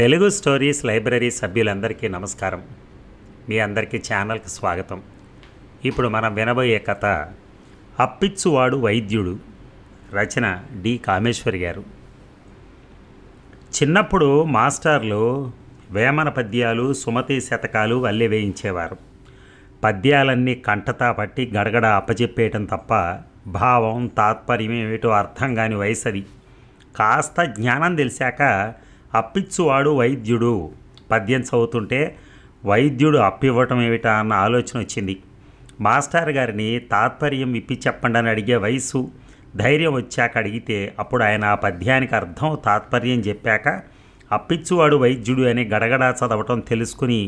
Telugu stories library సభ్యులందరికీ నమస్కారం మీ అందరికీ ఛానల్కి స్వాగతం ఇప్పుడు మనం వినబోయే కథ అప్పిచ్చువాడు వైద్యుడు రచన డి కామేశ్వరి గారు చిన్నప్పుడు మాస్టర్లు వేమన పద్యాలు సుమతి శతకాలు వల్లి వేయించేవారు పద్యాలన్నీ కంటతా పట్టి గడగడ అప్పచెప్పేయటం తప్ప భావం తాత్పర్యం ఏమిటో అర్థం కాని వయసు కాస్త జ్ఞానం తెలిసాక అప్పిచ్చువాడు వైద్యుడు పద్యం చదువుతుంటే వైద్యుడు అప్పివ్వటం ఏమిటా అన్న ఆలోచన వచ్చింది మాస్టర్ గారిని తాత్పర్యం ఇప్పి చెప్పండి అని అడిగే వయసు ధైర్యం వచ్చాక అడిగితే అప్పుడు ఆయన ఆ పద్యానికి అర్థం తాత్పర్యం చెప్పాక అప్పిచ్చువాడు వైద్యుడు అని గడగడా చదవటం తెలుసుకుని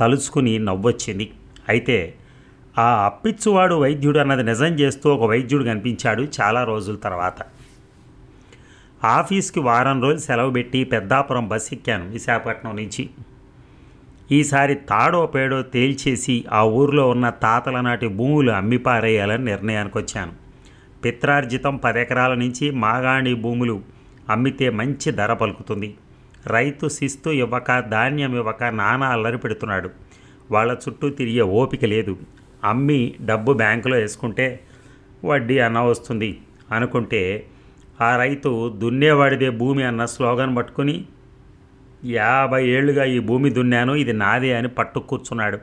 తలుచుకుని నవ్వొచ్చింది అయితే ఆ అప్పిచ్చువాడు వైద్యుడు అన్నది నిజం చేస్తూ ఒక వైద్యుడు కనిపించాడు చాలా రోజుల తర్వాత ఆఫీస్కి వారం రోజులు సెలవు పెట్టి పెద్దాపురం బస్ ఎక్కాను విశాఖపట్నం నుంచి ఈసారి తాడో పేడో తేల్చేసి ఆ ఊర్లో ఉన్న తాతల నాటి భూములు అమ్మి పారేయాలని నిర్ణయానికి వచ్చాను పిత్రార్జితం ఎకరాల నుంచి మాగాణి భూములు అమ్మితే మంచి ధర పలుకుతుంది రైతు శిస్తు ఇవ్వక ధాన్యం ఇవ్వక నానా అల్లరి పెడుతున్నాడు వాళ్ళ చుట్టూ తిరిగే ఓపిక లేదు అమ్మి డబ్బు బ్యాంకులో వేసుకుంటే వడ్డీ అన్న వస్తుంది అనుకుంటే ఆ రైతు దున్నేవాడిదే భూమి అన్న స్లోగన్ పట్టుకుని యాభై ఏళ్ళుగా ఈ భూమి దున్నాను ఇది నాదే అని పట్టు కూర్చున్నాడు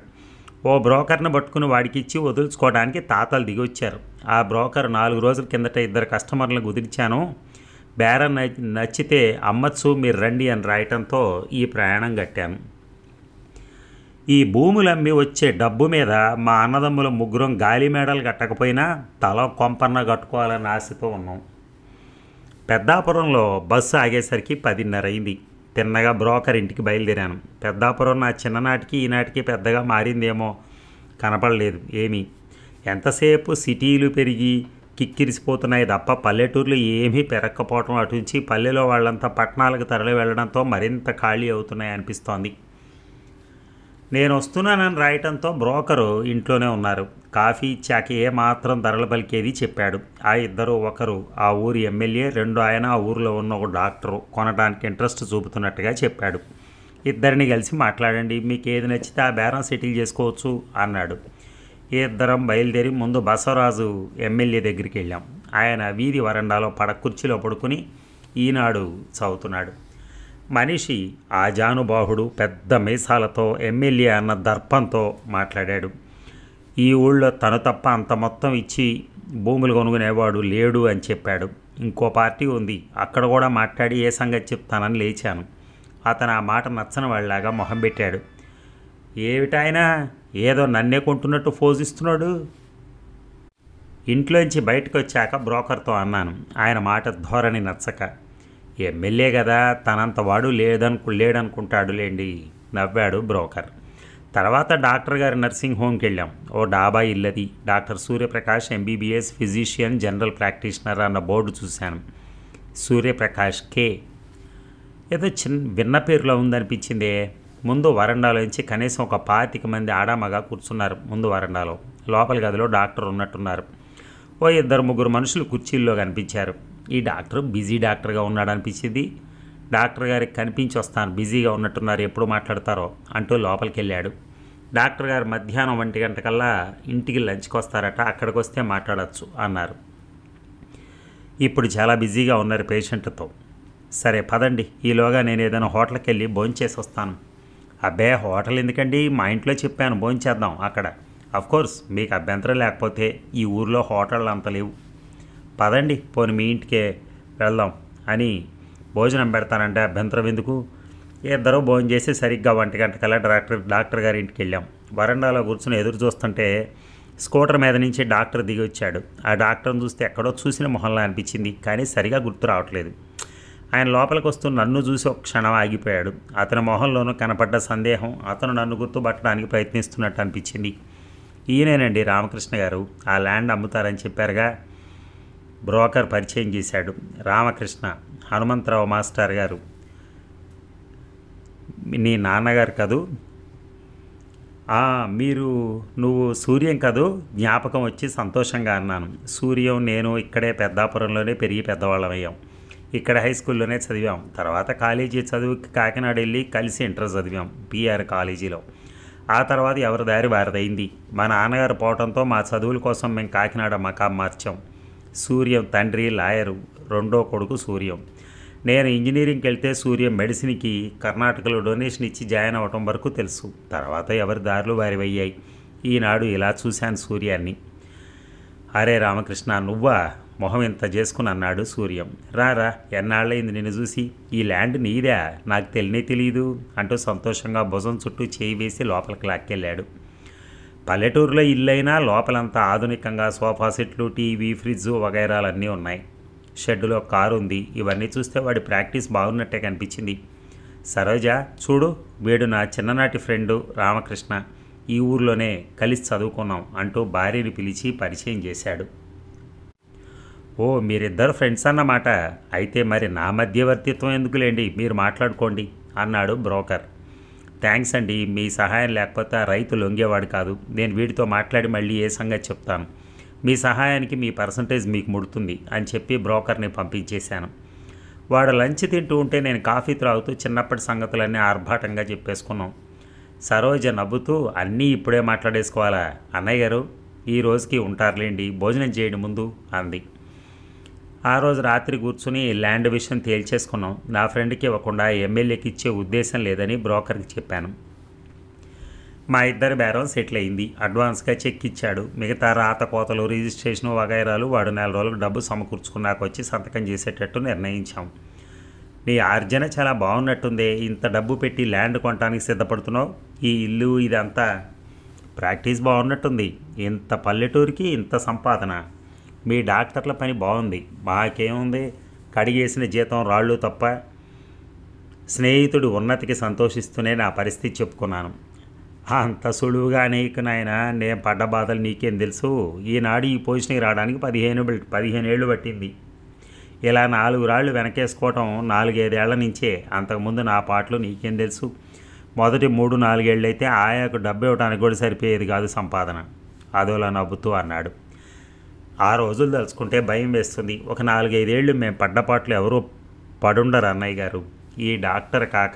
ఓ బ్రోకర్ని పట్టుకుని వాడికి ఇచ్చి వదులుచుకోవడానికి తాతలు దిగొచ్చారు ఆ బ్రోకర్ నాలుగు రోజుల కిందట ఇద్దరు కస్టమర్లను కుదిరిచాను బేరం నచ్చితే అమ్మచ్చు మీరు రండి అని రాయటంతో ఈ ప్రయాణం కట్టాను ఈ భూములు అమ్మి వచ్చే డబ్బు మీద మా అన్నదమ్ముల ముగ్గురం గాలి మేడలు కట్టకపోయినా తల కొంపన్న కట్టుకోవాలని ఆశతో ఉన్నాం పెద్దాపురంలో బస్సు ఆగేసరికి పదిన్నర అయింది తిన్నగా బ్రోకర్ ఇంటికి బయలుదేరాను పెద్దాపురం నా చిన్ననాటికి ఈనాటికి పెద్దగా మారిందేమో కనపడలేదు ఏమీ ఎంతసేపు సిటీలు పెరిగి కిక్కిరిసిపోతున్నాయి తప్ప పల్లెటూర్లు ఏమీ పెరక్కపోవటం అటుంచి పల్లెలో వాళ్ళంతా పట్టణాలకు తరలి వెళ్ళడంతో మరింత ఖాళీ అవుతున్నాయి అనిపిస్తోంది నేను వస్తున్నానని రాయటంతో బ్రోకరు ఇంట్లోనే ఉన్నారు కాఫీ ఇచ్చాక ఏమాత్రం ధరలు పలికేది చెప్పాడు ఆ ఇద్దరు ఒకరు ఆ ఊరి ఎమ్మెల్యే రెండు ఆయన ఆ ఊరిలో ఉన్న ఒక డాక్టరు కొనడానికి ఇంట్రెస్ట్ చూపుతున్నట్టుగా చెప్పాడు ఇద్దరిని కలిసి మాట్లాడండి మీకు ఏది నచ్చితే ఆ బేరం సెటిల్ చేసుకోవచ్చు అన్నాడు ఇద్దరం బయలుదేరి ముందు బసవరాజు ఎమ్మెల్యే దగ్గరికి వెళ్ళాం ఆయన వీధి వరండాలో పడ కుర్చీలో పడుకుని ఈనాడు చదువుతున్నాడు మనిషి ఆజానుబాహుడు పెద్ద మీసాలతో ఎమ్మెల్యే అన్న దర్పంతో మాట్లాడాడు ఈ ఊళ్ళో తను తప్ప అంత మొత్తం ఇచ్చి భూములు కొనుగొనేవాడు లేడు అని చెప్పాడు ఇంకో పార్టీ ఉంది అక్కడ కూడా మాట్లాడి ఏ సంగతి చెప్తానని లేచాను అతను ఆ మాట నచ్చని వాళ్ళలాగా మొహం పెట్టాడు ఏమిటాయన ఏదో నన్నే కొంటున్నట్టు ఫోజిస్తున్నాడు ఇంట్లోంచి బయటకు వచ్చాక బ్రోకర్తో అన్నాను ఆయన మాట ధోరణి నచ్చక ఎమ్మెల్యే కదా తనంత వాడు లేదనుకు లేడనుకుంటాడులేండి నవ్వాడు బ్రోకర్ తర్వాత డాక్టర్ గారి నర్సింగ్ హోమ్కి వెళ్ళాం ఓ డాబా ఇల్లది doctor Suryaprakash MBBS physician general practitioner అన్న బోర్డు చూశాను సూర్యప్రకాష్ కే ఏదో చిన్న విన్న పేరులో ఉందనిపించిందే ముందు వరండాలో నుంచి కనీసం ఒక పాతిక మంది ఆడామగా కూర్చున్నారు ముందు వరండాలో లోపల గదిలో డాక్టర్ ఉన్నట్టున్నారు ఓ ఇద్దరు ముగ్గురు మనుషులు కుర్చీల్లో కనిపించారు ఈ డాక్టర్ బిజీ డాక్టర్గా ఉన్నాడు అనిపించింది డాక్టర్ గారికి కనిపించి వస్తాను బిజీగా ఉన్నట్టున్నారు ఎప్పుడు మాట్లాడతారో అంటూ లోపలికి వెళ్ళాడు డాక్టర్ గారు మధ్యాహ్నం ఒంటి గంటకల్లా ఇంటికి లంచ్కి వస్తారట అక్కడికి వస్తే మాట్లాడచ్చు అన్నారు ఇప్పుడు చాలా బిజీగా ఉన్నారు పేషెంట్తో సరే పదండి ఈలోగా నేను ఏదైనా హోటల్కి వెళ్ళి భోంచేసి వస్తాను అబ్బే హోటల్ ఎందుకండి మా ఇంట్లో చెప్పాను భోంచేద్దాం అక్కడ అఫ్కోర్స్ మీకు అభ్యంతరం లేకపోతే ఈ ఊర్లో హోటళ్ళు అంత లేవు పదండి పోని మీ ఇంటికే వెళ్దాం అని భోజనం పెడతానంటే అభ్యంతరం ఎందుకు ఇద్దరు భోజనం చేసి సరిగ్గా వంటి కల డాక్టర్ డాక్టర్ గారి ఇంటికి వెళ్ళాం వరండాలో కూర్చుని ఎదురు చూస్తుంటే స్కూటర్ మీద నుంచి డాక్టర్ దిగి వచ్చాడు ఆ డాక్టర్ని చూస్తే ఎక్కడో చూసిన మొహంలా అనిపించింది కానీ సరిగా గుర్తు రావట్లేదు ఆయన లోపలికి వస్తూ నన్ను చూసి ఒక క్షణం ఆగిపోయాడు అతని మొహంలోనూ కనపడ్డ సందేహం అతను నన్ను గుర్తుపట్టడానికి ప్రయత్నిస్తున్నట్టు అనిపించింది ఈయనేనండి రామకృష్ణ గారు ఆ ల్యాండ్ అమ్ముతారని చెప్పారుగా బ్రోకర్ పరిచయం చేశాడు రామకృష్ణ హనుమంతరావు మాస్టర్ గారు నీ నాన్నగారు కదూ మీరు నువ్వు సూర్యం కదూ జ్ఞాపకం వచ్చి సంతోషంగా అన్నాను సూర్యం నేను ఇక్కడే పెద్దాపురంలోనే పెరిగి పెద్దవాళ్ళం ఇక్కడ హై స్కూల్లోనే చదివాం తర్వాత కాలేజీ చదువు కాకినాడ వెళ్ళి కలిసి ఇంటర్ చదివాం పిఆర్ కాలేజీలో ఆ తర్వాత ఎవరి దారి వారిదైంది మా నాన్నగారు పోవడంతో మా చదువుల కోసం మేము కాకినాడ మకాం మార్చాం సూర్యం తండ్రి లాయరు రెండో కొడుకు సూర్యం నేను ఇంజనీరింగ్కి వెళ్తే సూర్యం మెడిసిన్కి కర్ణాటకలో డొనేషన్ ఇచ్చి జాయిన్ అవ్వటం వరకు తెలుసు తర్వాత ఎవరి దారులు వారివయ్యాయి ఈనాడు ఇలా చూశాను సూర్యాన్ని అరే రామకృష్ణ నువ్వా మొహం ఇంత చేసుకుని అన్నాడు సూర్యం రారా ఎన్నాళ్ళైంది నిన్ను చూసి ఈ ల్యాండ్ నీదా నాకు తెలియనే తెలియదు అంటూ సంతోషంగా భుజం చుట్టూ చేయి వేసి లోపలికి లాక్కెళ్ళాడు పల్లెటూరులో ఇల్లైనా లోపలంతా ఆధునికంగా సోఫా సెట్లు టీవీ ఫ్రిడ్జ్ వగైరాలన్నీ ఉన్నాయి షెడ్డులో కారు ఉంది ఇవన్నీ చూస్తే వాడి ప్రాక్టీస్ బాగున్నట్టే కనిపించింది సరోజ చూడు వీడు నా చిన్ననాటి ఫ్రెండు రామకృష్ణ ఈ ఊర్లోనే కలిసి చదువుకున్నాం అంటూ భార్యని పిలిచి పరిచయం చేశాడు ఓ మీరిద్దరు ఫ్రెండ్స్ అన్నమాట అయితే మరి నా మధ్యవర్తిత్వం ఎందుకులేండి మీరు మాట్లాడుకోండి అన్నాడు బ్రోకర్ థ్యాంక్స్ అండి మీ సహాయం లేకపోతే రైతు లొంగేవాడు కాదు నేను వీడితో మాట్లాడి మళ్ళీ ఏ సంగతి చెప్తాను మీ సహాయానికి మీ పర్సంటేజ్ మీకు ముడుతుంది అని చెప్పి బ్రోకర్ని పంపించేశాను వాడు లంచ్ తింటూ ఉంటే నేను కాఫీ త్రాగుతూ చిన్నప్పటి సంగతులన్నీ ఆర్భాటంగా చెప్పేసుకున్నాం సరోజ నవ్వుతూ అన్నీ ఇప్పుడే మాట్లాడేసుకోవాలా అన్నయ్య గారు ఈ రోజుకి ఉంటారులేండి భోజనం చేయడం ముందు అంది ఆ రోజు రాత్రి కూర్చుని ల్యాండ్ విషయం తేల్చేసుకున్నాం నా ఫ్రెండ్కి ఇవ్వకుండా ఎమ్మెల్యేకి ఇచ్చే ఉద్దేశం లేదని బ్రోకర్కి చెప్పాను మా ఇద్దరి బేరం సెటిల్ అయింది అడ్వాన్స్గా చెక్ ఇచ్చాడు మిగతా రాత కోతలు రిజిస్ట్రేషన్ వగైరాలు వాడు నెల రోజులకు డబ్బు సమకూర్చుకున్నాక వచ్చి సంతకం చేసేటట్టు నిర్ణయించాం నీ ఆర్జన చాలా బాగున్నట్టుందే ఇంత డబ్బు పెట్టి ల్యాండ్ కొనడానికి సిద్ధపడుతున్నావు ఈ ఇల్లు ఇదంతా ప్రాక్టీస్ బాగున్నట్టుంది ఇంత పల్లెటూరికి ఇంత సంపాదన మీ డాక్టర్ల పని బాగుంది మాకేముంది కడిగేసిన జీతం రాళ్ళు తప్ప స్నేహితుడు ఉన్నతికి సంతోషిస్తూనే నా పరిస్థితి చెప్పుకున్నాను అంత సులువుగా అనేక నాయన నేను పడ్డ బాధలు నీకేం తెలుసు ఈనాడు ఈ పొజిషన్కి రావడానికి పదిహేను పదిహేను ఏళ్ళు పట్టింది ఇలా నాలుగు రాళ్ళు వెనకేసుకోవటం నాలుగైదేళ్ల నుంచే అంతకుముందు నా పాటలు నీకేం తెలుసు మొదటి మూడు నాలుగేళ్ళు అయితే ఆయాకు డబ్బు ఇవ్వడానికి కూడా సరిపోయేది కాదు సంపాదన అదోలా నవ్వుతూ అన్నాడు ఆ రోజులు తలుచుకుంటే భయం వేస్తుంది ఒక నాలుగైదేళ్ళు మేము పడ్డపాట్లు ఎవరూ పడుండరు అన్నయ్య గారు ఈ డాక్టర్ కాక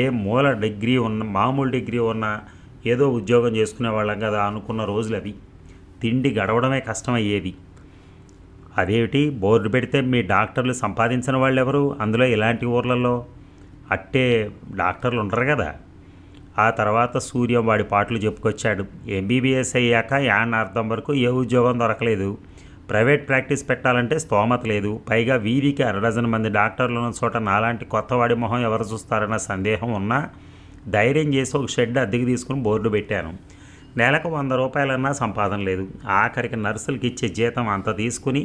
ఏ మూల డిగ్రీ ఉన్న మామూలు డిగ్రీ ఉన్న ఏదో ఉద్యోగం చేసుకునే వాళ్ళం కదా అనుకున్న రోజులు అవి తిండి గడవడమే కష్టమయ్యేది అదేమిటి బోర్డు పెడితే మీ డాక్టర్లు సంపాదించిన వాళ్ళు ఎవరు అందులో ఇలాంటి ఊర్లలో అట్టే డాక్టర్లు ఉండరు కదా ఆ తర్వాత సూర్యం వాడి పాటలు చెప్పుకొచ్చాడు ఎంబీబీఎస్ అయ్యాక యాన్ అర్థం వరకు ఏ ఉద్యోగం దొరకలేదు ప్రైవేట్ ప్రాక్టీస్ పెట్టాలంటే స్తోమత లేదు పైగా వీధికి అరడజన్ మంది డాక్టర్లు ఉన్న చోట నాలాంటి కొత్తవాడి మొహం ఎవరు చూస్తారన్న సందేహం ఉన్నా ధైర్యం చేసి ఒక షెడ్ అద్దెకి తీసుకుని బోర్డు పెట్టాను నెలకు వంద రూపాయలన్నా సంపాదన లేదు ఆఖరికి నర్సులకి ఇచ్చే జీతం అంత తీసుకుని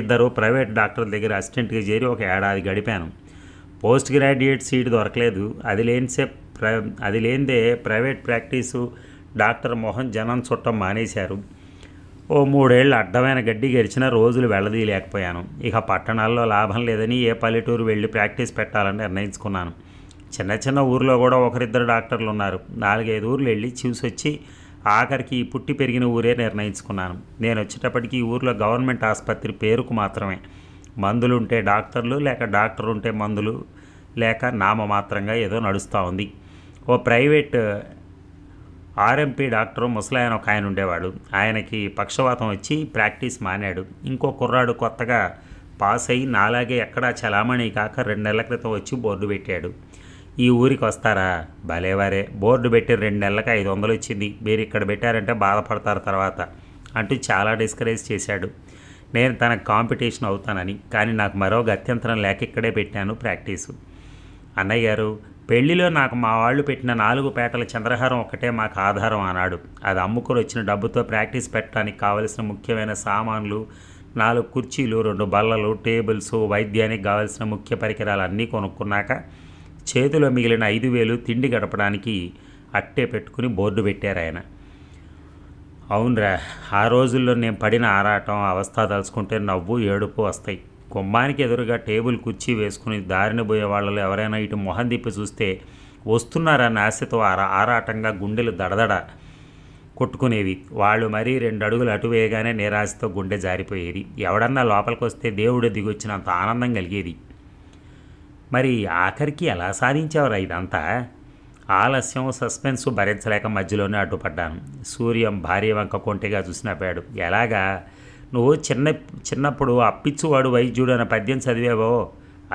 ఇద్దరు ప్రైవేట్ డాక్టర్ల దగ్గర అసిస్టెంట్గా చేరి ఒక ఏడాది గడిపాను పోస్ట్ గ్రాడ్యుయేట్ సీట్ దొరకలేదు అది లేనిసేపు ప్ర అది లేనిదే ప్రైవేట్ ప్రాక్టీసు డాక్టర్ మోహన్ జనం చుట్టం మానేశారు ఓ మూడేళ్ళు అడ్డమైన గడ్డి గడిచిన రోజులు వెళ్ళదీయలేకపోయాను ఇక పట్టణాల్లో లాభం లేదని ఏ పల్లెటూరు వెళ్ళి ప్రాక్టీస్ పెట్టాలని నిర్ణయించుకున్నాను చిన్న చిన్న ఊర్లో కూడా ఒకరిద్దరు డాక్టర్లు ఉన్నారు నాలుగైదు ఊర్లు వెళ్ళి చూసొచ్చి ఆఖరికి పుట్టి పెరిగిన ఊరే నిర్ణయించుకున్నాను నేను వచ్చేటప్పటికి ఈ ఊర్లో గవర్నమెంట్ ఆసుపత్రి పేరుకు మాత్రమే మందులుంటే డాక్టర్లు లేక డాక్టర్ ఉంటే మందులు లేక నామమాత్రంగా ఏదో నడుస్తూ ఉంది ఓ ప్రైవేట్ ఆర్ఎంపీ డాక్టర్ ముసలాయన ఒక ఆయన ఉండేవాడు ఆయనకి పక్షవాతం వచ్చి ప్రాక్టీస్ మానాడు ఇంకో కుర్రాడు కొత్తగా పాస్ అయ్యి నాలాగే ఎక్కడా చలామణి కాక రెండు నెలల క్రితం వచ్చి బోర్డు పెట్టాడు ఈ ఊరికి వస్తారా భలేవారే బోర్డు పెట్టి రెండు నెలలకు ఐదు వందలు వచ్చింది మీరు ఇక్కడ పెట్టారంటే బాధపడతారు తర్వాత అంటూ చాలా డిస్కరేజ్ చేశాడు నేను తనకు కాంపిటీషన్ అవుతానని కానీ నాకు మరో గత్యంతరం లేక ఇక్కడే పెట్టాను ప్రాక్టీసు అన్నయ్య గారు పెళ్లిలో నాకు మా వాళ్ళు పెట్టిన నాలుగు పేటల చంద్రహారం ఒకటే మాకు ఆధారం అన్నాడు అది అమ్ముకొని వచ్చిన డబ్బుతో ప్రాక్టీస్ పెట్టడానికి కావలసిన ముఖ్యమైన సామాన్లు నాలుగు కుర్చీలు రెండు బల్లలు టేబుల్స్ వైద్యానికి కావలసిన ముఖ్య పరికరాలు అన్నీ కొనుక్కున్నాక చేతిలో మిగిలిన ఐదు వేలు తిండి గడపడానికి అట్టే పెట్టుకుని బోర్డు పెట్టారు ఆయన అవునరా ఆ రోజుల్లో నేను పడిన ఆరాటం అవస్థ తలుచుకుంటే నవ్వు ఏడుపు వస్తాయి కుంభానికి ఎదురుగా టేబుల్ కుర్చీ వేసుకుని దారిన పోయే వాళ్ళలో ఎవరైనా ఇటు మొహం తిప్పి చూస్తే వస్తున్నారన్న ఆశతో ఆరా ఆరాటంగా గుండెలు దడదడ కొట్టుకునేవి వాళ్ళు మరీ రెండు అడుగులు అటు వేయగానే నీరాశతో గుండె జారిపోయేది ఎవడన్నా లోపలికి వస్తే దేవుడు దిగొచ్చినంత ఆనందం కలిగేది మరి ఆఖరికి ఎలా సాధించేవారు ఇదంతా ఆలస్యం సస్పెన్స్ భరించలేక మధ్యలోనే అడ్డుపడ్డాను సూర్యం భార్య వంక కొంటెగా చూసినప్పాడు ఎలాగా నువ్వు చిన్న చిన్నప్పుడు అప్పిచ్చువాడు వైద్యుడు అనే పద్యం చదివావో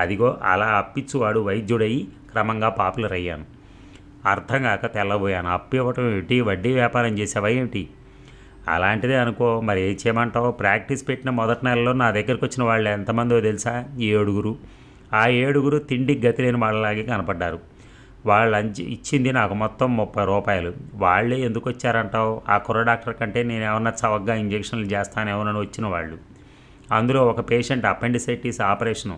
అదిగో అలా అప్పిచ్చువాడు వైద్యుడయి క్రమంగా పాపులర్ అయ్యాను అర్థం కాక తెల్లబోయాను అప్పు ఇవ్వటం ఏమిటి వడ్డీ వ్యాపారం చేసావా ఏమిటి అలాంటిదే అనుకో మరి ఏం చేయమంటావు ప్రాక్టీస్ పెట్టిన మొదటి నెలలో నా దగ్గరికి వచ్చిన వాళ్ళు ఎంతమందో తెలుసా ఏడుగురు ఆ ఏడుగురు తిండికి గతి లేని వాళ్ళలాగే కనపడ్డారు వాళ్ళు అంచి ఇచ్చింది నాకు మొత్తం ముప్పై రూపాయలు వాళ్ళే ఎందుకు వచ్చారంటావు ఆ కుర్ర డాక్టర్ కంటే నేను ఏమన్నా చవగ్గా ఇంజక్షన్లు ఏమన్నా వచ్చిన వాళ్ళు అందులో ఒక పేషెంట్ అపెండిసైటిస్ ఆపరేషను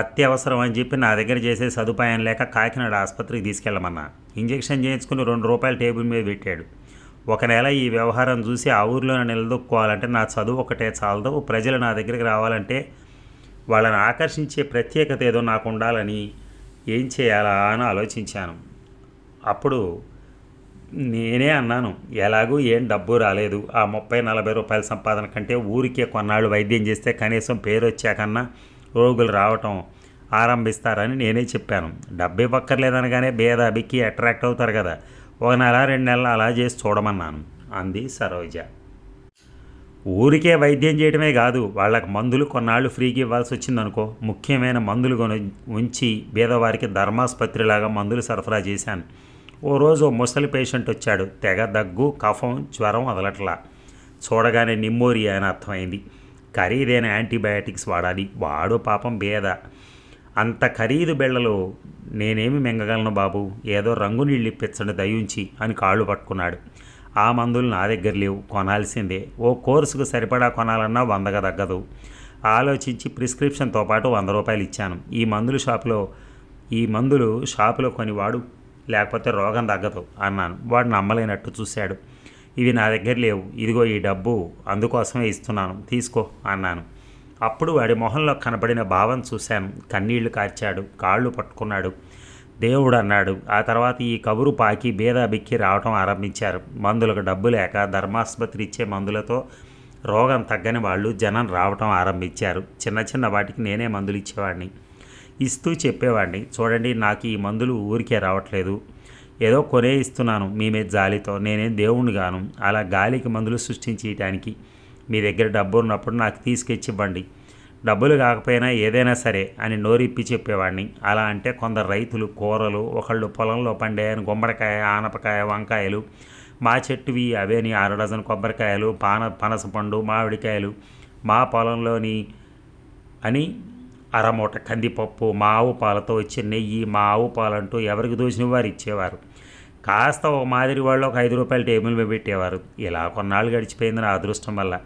అత్యవసరం అని చెప్పి నా దగ్గర చేసే సదుపాయం లేక కాకినాడ ఆసుపత్రికి తీసుకెళ్ళమన్నా ఇంజెక్షన్ చేయించుకుని రెండు రూపాయలు టేబుల్ మీద పెట్టాడు ఒక నెల ఈ వ్యవహారం చూసి ఆ ఊర్లో నిలదొక్కోవాలంటే నా చదువు ఒకటే చాలదు ప్రజలు నా దగ్గరికి రావాలంటే వాళ్ళని ఆకర్షించే ప్రత్యేకత ఏదో నాకు ఉండాలని ఏం చేయాలా అని ఆలోచించాను అప్పుడు నేనే అన్నాను ఎలాగూ ఏం డబ్బు రాలేదు ఆ ముప్పై నలభై రూపాయల సంపాదన కంటే ఊరికే కొన్నాళ్ళు వైద్యం చేస్తే కనీసం పేరు వచ్చాకన్నా రోగులు రావటం ఆరంభిస్తారని నేనే చెప్పాను డబ్బు ఇవ్వక్కర్లేదనగానే భేద అభికి అట్రాక్ట్ అవుతారు కదా ఒక నెల రెండు నెలలు అలా చేసి చూడమన్నాను అంది సరోజ ఊరికే వైద్యం చేయడమే కాదు వాళ్ళకి మందులు కొన్నాళ్ళు ఫ్రీగా ఇవ్వాల్సి వచ్చిందనుకో ముఖ్యమైన మందులు కొను ఉంచి బీదవారికి ధర్మాసుపత్రిలాగా మందులు సరఫరా చేశాను ఓ రోజు ముసలి పేషెంట్ వచ్చాడు తెగ దగ్గు కఫం జ్వరం వదలట్లా చూడగానే నిమ్మోరియా అని అర్థమైంది ఖరీదైన యాంటీబయాటిక్స్ వాడాలి వాడు పాపం బేద అంత ఖరీదు బిళ్ళలో నేనేమి మింగగలను బాబు ఏదో రంగు నీళ్ళు ఇప్పించండి దయించి అని కాళ్ళు పట్టుకున్నాడు ఆ మందులు నా దగ్గర లేవు కొనాల్సిందే ఓ కోర్సుకు సరిపడా కొనాలన్నా వందగా తగ్గదు ఆలోచించి ప్రిస్క్రిప్షన్తో పాటు వంద రూపాయలు ఇచ్చాను ఈ మందులు షాపులో ఈ మందులు షాపులో కొనివాడు లేకపోతే రోగం తగ్గదు అన్నాను వాడు నమ్మలేనట్టు చూశాడు ఇవి నా దగ్గర లేవు ఇదిగో ఈ డబ్బు అందుకోసమే ఇస్తున్నాను తీసుకో అన్నాను అప్పుడు వాడి మొహంలో కనబడిన భావం చూశాను కన్నీళ్లు కార్చాడు కాళ్ళు పట్టుకున్నాడు దేవుడు అన్నాడు ఆ తర్వాత ఈ కబురు పాకి బీద బిక్కి రావటం ఆరంభించారు మందులకు డబ్బు లేక ధర్మాసుపత్రి ఇచ్చే మందులతో రోగం తగ్గని వాళ్ళు జనం రావటం ఆరంభించారు చిన్న చిన్న వాటికి నేనే మందులు ఇచ్చేవాడిని ఇస్తూ చెప్పేవాడిని చూడండి నాకు ఈ మందులు ఊరికే రావట్లేదు ఏదో కొనే ఇస్తున్నాను మీ మీద జాలితో నేనే దేవుణ్ణి గాను అలా గాలికి మందులు సృష్టించేయటానికి మీ దగ్గర డబ్బు ఉన్నప్పుడు నాకు తీసుకెచ్చి ఇవ్వండి డబ్బులు కాకపోయినా ఏదైనా సరే అని నోరిప్పి చెప్పేవాడిని అలా అంటే కొందరు రైతులు కూరలు ఒకళ్ళు పొలంలో పండే అని గుమ్మడికాయ ఆనపకాయ వంకాయలు మా చెట్టువి అవేని ఆరు డజన్ కొబ్బరికాయలు పాన పనసపండు మామిడికాయలు మా పొలంలోని అని అరమూట కందిపప్పు మా ఆవు పాలతో వచ్చే నెయ్యి మా ఆవు పాలంటూ ఎవరికి దోచిన వారు ఇచ్చేవారు కాస్త ఒక మాదిరి వాళ్ళు ఒక ఐదు రూపాయలు టేబుల్ మీద పెట్టేవారు ఇలా కొన్నాళ్ళు గడిచిపోయింది నా అదృష్టం వల్ల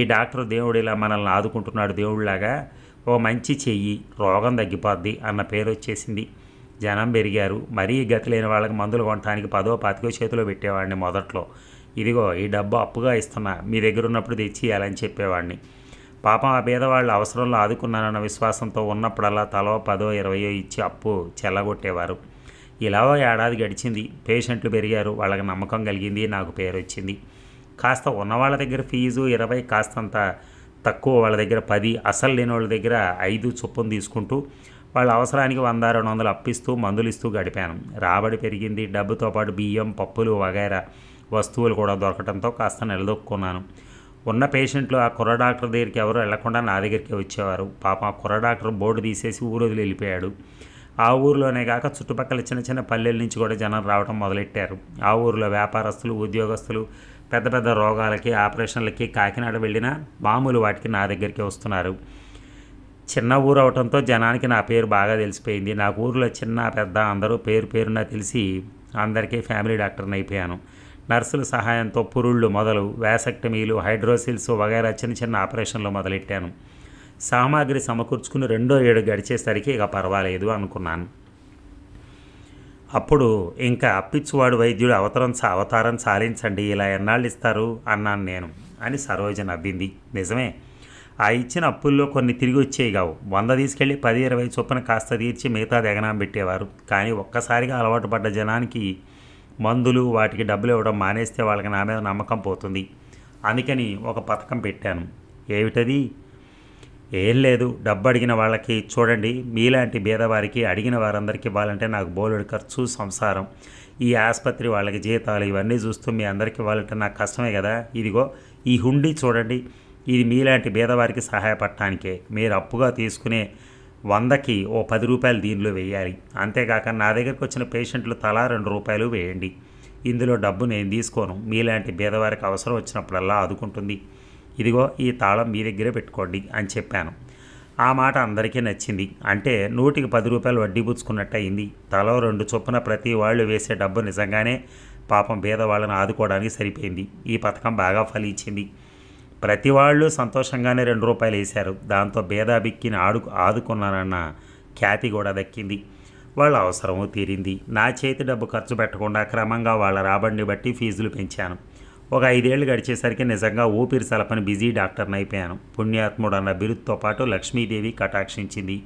ఈ డాక్టర్ దేవుడు ఇలా మనల్ని ఆదుకుంటున్నాడు దేవుడిలాగా ఓ మంచి చెయ్యి రోగం తగ్గిపోద్ది అన్న పేరు వచ్చేసింది జనం పెరిగారు మరీ గతి లేని వాళ్ళకి మందులు కొనటానికి పదో పాతికో చేతిలో పెట్టేవాడిని మొదట్లో ఇదిగో ఈ డబ్బు అప్పుగా ఇస్తున్నా మీ దగ్గర ఉన్నప్పుడు తెచ్చి ఇవ్వాలని చెప్పేవాడిని పాపం ఆ పేదవాళ్ళు అవసరంలో ఆదుకున్నానన్న విశ్వాసంతో ఉన్నప్పుడల్లా తలో పదో ఇరవయో ఇచ్చి అప్పు చెల్లగొట్టేవారు ఇలా ఏడాది గడిచింది పేషెంట్లు పెరిగారు వాళ్ళకి నమ్మకం కలిగింది నాకు పేరు వచ్చింది కాస్త ఉన్నవాళ్ళ దగ్గర ఫీజు ఇరవై కాస్తంత తక్కువ వాళ్ళ దగ్గర పది అసలు లేని వాళ్ళ దగ్గర ఐదు చొప్పున తీసుకుంటూ వాళ్ళ అవసరానికి వంద రెండు వందలు అప్పిస్తూ మందులు ఇస్తూ గడిపాను రాబడి పెరిగింది డబ్బుతో పాటు బియ్యం పప్పులు వగైరా వస్తువులు కూడా దొరకడంతో కాస్త నిలదొక్కున్నాను ఉన్న పేషెంట్లు ఆ కుర్ర డాక్టర్ దగ్గరికి ఎవరు వెళ్లకుండా నా దగ్గరికి వచ్చేవారు పాప ఆ కుర్ర డాక్టర్ బోర్డు తీసేసి వదిలి వెళ్ళిపోయాడు ఆ ఊరిలోనే కాక చుట్టుపక్కల చిన్న చిన్న పల్లెల నుంచి కూడా జనం రావడం మొదలెట్టారు ఆ ఊరిలో వ్యాపారస్తులు ఉద్యోగస్తులు పెద్ద పెద్ద రోగాలకి ఆపరేషన్లకి కాకినాడ వెళ్ళిన మామూలు వాటికి నా దగ్గరికి వస్తున్నారు చిన్న ఊరు అవటంతో జనానికి నా పేరు బాగా తెలిసిపోయింది నా ఊరిలో చిన్న పెద్ద అందరూ పేరు పేరున తెలిసి అందరికీ ఫ్యామిలీ డాక్టర్ని అయిపోయాను నర్సుల సహాయంతో పురుళ్ళు మొదలు వేసక్టమీలు హైడ్రోసిల్స్ వగైరా చిన్న చిన్న ఆపరేషన్లు మొదలెట్టాను సామాగ్రి సమకూర్చుకుని రెండో ఏడు గడిచేసరికి ఇక పర్వాలేదు అనుకున్నాను అప్పుడు ఇంకా అప్పిచ్చువాడు వైద్యుడు అవతరం అవతారం సాధించండి ఇలా ఎన్నాళ్ళు ఇస్తారు అన్నాను నేను అని సరోజ నవ్వింది నిజమే ఆ ఇచ్చిన అప్పుల్లో కొన్ని తిరిగి వచ్చేయగావు వంద తీసుకెళ్ళి పది ఇరవై చొప్పున కాస్త తీర్చి మిగతా దగనాం పెట్టేవారు కానీ ఒక్కసారిగా అలవాటు పడ్డ జనానికి మందులు వాటికి డబ్బులు ఇవ్వడం మానేస్తే వాళ్ళకి నా మీద నమ్మకం పోతుంది అందుకని ఒక పథకం పెట్టాను ఏమిటది ఏం లేదు డబ్బు అడిగిన వాళ్ళకి చూడండి మీలాంటి బీదవారికి అడిగిన వారందరికీ ఇవ్వాలంటే నాకు బోలెడు ఖర్చు సంసారం ఈ ఆసుపత్రి వాళ్ళకి జీతాలు ఇవన్నీ చూస్తూ మీ అందరికీ ఇవ్వాలంటే నాకు కష్టమే కదా ఇదిగో ఈ హుండీ చూడండి ఇది మీలాంటి బీదవారికి సహాయపడటానికే మీరు అప్పుగా తీసుకునే వందకి ఓ పది రూపాయలు దీనిలో వేయాలి అంతేకాక నా దగ్గరికి వచ్చిన పేషెంట్లు తలా రెండు రూపాయలు వేయండి ఇందులో డబ్బు నేను తీసుకోను మీలాంటి బీదవారికి అవసరం వచ్చినప్పుడల్లా ఆదుకుంటుంది ఇదిగో ఈ తాళం మీ దగ్గరే పెట్టుకోండి అని చెప్పాను ఆ మాట అందరికీ నచ్చింది అంటే నూటికి పది రూపాయలు వడ్డీ పుచ్చుకున్నట్టయింది తలో రెండు చొప్పున ప్రతి వాళ్ళు వేసే డబ్బు నిజంగానే పాపం పేదవాళ్ళని ఆదుకోవడానికి సరిపోయింది ఈ పథకం బాగా ఫలించింది ప్రతి వాళ్ళు సంతోషంగానే రెండు రూపాయలు వేశారు దాంతో భేదాబిక్కిని ఆడు ఆదుకున్నానన్న ఖ్యాతి కూడా దక్కింది వాళ్ళ అవసరము తీరింది నా చేతి డబ్బు ఖర్చు పెట్టకుండా క్రమంగా వాళ్ళ రాబడిని బట్టి ఫీజులు పెంచాను ఒక ఐదేళ్లు గడిచేసరికి నిజంగా ఊపిరి సలపని బిజీ డాక్టర్ని అయిపోయాను పుణ్యాత్ముడు అన్న బిరుద్తో పాటు లక్ష్మీదేవి కటాక్షించింది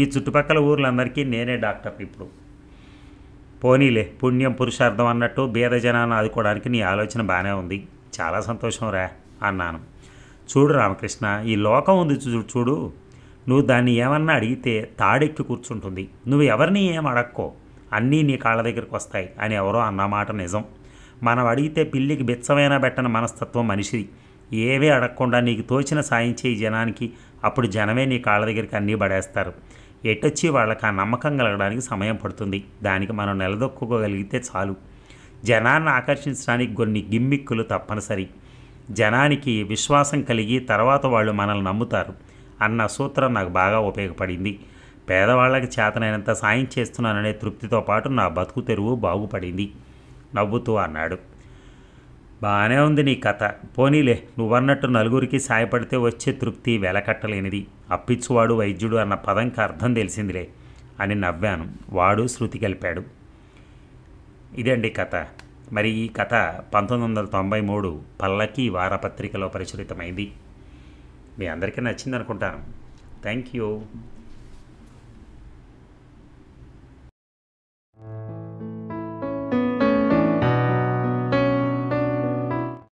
ఈ చుట్టుపక్కల ఊర్లందరికీ నేనే డాక్టర్ ఇప్పుడు పోనీలే పుణ్యం పురుషార్థం అన్నట్టు బీద జనాన్ని ఆదుకోవడానికి నీ ఆలోచన బాగానే ఉంది చాలా సంతోషం రా అన్నాను చూడు రామకృష్ణ ఈ లోకం ఉంది చూడు చూడు నువ్వు దాన్ని ఏమన్నా అడిగితే తాడెక్కి కూర్చుంటుంది నువ్వు ఎవరిని ఏం అడక్కో అన్నీ నీ కాళ్ళ దగ్గరికి వస్తాయి అని ఎవరో అన్నమాట నిజం మనం అడిగితే పిల్లికి బిచ్చమైనా పెట్టని మనస్తత్వం మనిషిది ఏవే అడగకుండా నీకు తోచిన సాయం చేయి జనానికి అప్పుడు జనమే నీ కాళ్ళ దగ్గరికి అన్నీ పడేస్తారు ఎటొచ్చి వాళ్ళకి ఆ నమ్మకం కలగడానికి సమయం పడుతుంది దానికి మనం నిలదొక్కుకోగలిగితే చాలు జనాన్ని ఆకర్షించడానికి కొన్ని గిమ్మిక్కులు తప్పనిసరి జనానికి విశ్వాసం కలిగి తర్వాత వాళ్ళు మనల్ని నమ్ముతారు అన్న సూత్రం నాకు బాగా ఉపయోగపడింది పేదవాళ్ళకి చేతనైనంత సాయం చేస్తున్నాననే తృప్తితో పాటు నా బతుకు తెరువు బాగుపడింది నవ్వుతూ అన్నాడు బాగానే ఉంది నీ కథ పోనీలే నువ్వన్నట్టు నలుగురికి సాయపడితే వచ్చే తృప్తి వెలకట్టలేనిది అప్పిచ్చువాడు వైద్యుడు అన్న పదంకి అర్థం తెలిసిందిలే అని నవ్వాను వాడు శృతి కలిపాడు ఇదండి కథ మరి ఈ కథ పంతొమ్మిది వందల తొంభై మూడు పల్లకి వారపత్రికలో ప్రచురితమైంది మీ అందరికీ నచ్చింది అనుకుంటాను థ్యాంక్ యూ